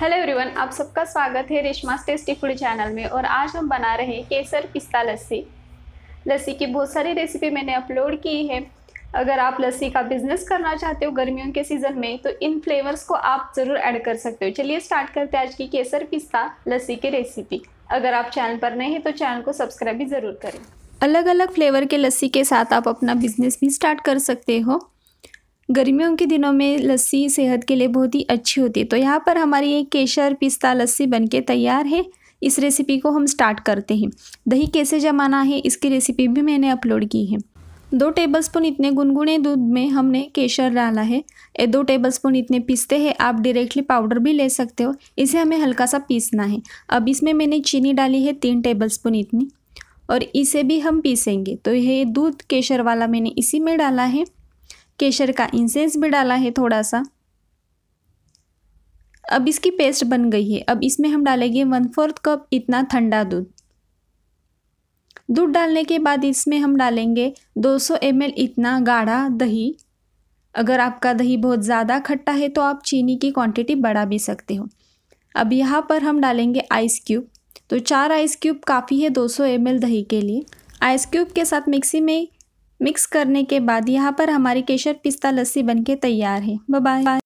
hello everyone आप सबका स्वागत है रेशमा टेस्टी फूड चैनल में और आज हम बना रहे हैं केसर पिस्ता लस्सी लस्सी की बहुत सारी रेसिपी मैंने अपलोड की है अगर आप लस्सी का बिजनेस करना चाहते हो गर्मियों के सीज़न में तो इन फ्लेवर्स को आप ज़रूर ऐड कर सकते हो चलिए स्टार्ट करते हैं आज की केसर पिस्ता लस्सी की रेसिपी अगर आप चैनल पर नए हैं तो चैनल को सब्सक्राइब भी ज़रूर करें अलग अलग फ्लेवर के लस्सी के साथ आप अपना बिजनेस भी स्टार्ट कर सकते हो गर्मियों के दिनों में लस्सी सेहत के लिए बहुत ही अच्छी होती है तो यहाँ पर हमारी एक केसर पिस्ता लस्सी बनके तैयार है इस रेसिपी को हम स्टार्ट करते हैं दही कैसे जमाना है इसकी रेसिपी भी मैंने अपलोड की है दो टेबलस्पून इतने गुनगुने दूध में हमने केसर डाला है ये दो टेबलस्पून इतने पीसते हैं आप डायरेक्टली पाउडर भी ले सकते हो इसे हमें हल्का सा पीसना है अब इसमें मैंने चीनी डाली है तीन टेबलस्पून इतनी और इसे भी हम पीसेंगे तो यह दूध केसर वाला मैंने इसी में डाला है केसर का इंसेंस भी डाला है थोड़ा सा अब इसकी पेस्ट बन गई है अब इसमें हम डालेंगे वन फोर्थ कप इतना ठंडा दूध दूध डालने के बाद इसमें हम डालेंगे 200 सौ इतना गाढ़ा दही अगर आपका दही बहुत ज़्यादा खट्टा है तो आप चीनी की क्वांटिटी बढ़ा भी सकते हो अब यहाँ पर हम डालेंगे आइस क्यूब तो चार आइस क्यूब काफ़ी है 200 सौ दही के लिए आइस क्यूब के साथ मिक्सी में मिक्स करने के बाद यहाँ पर हमारी केशर पिस्ता लस्सी बनके तैयार है बाय बाय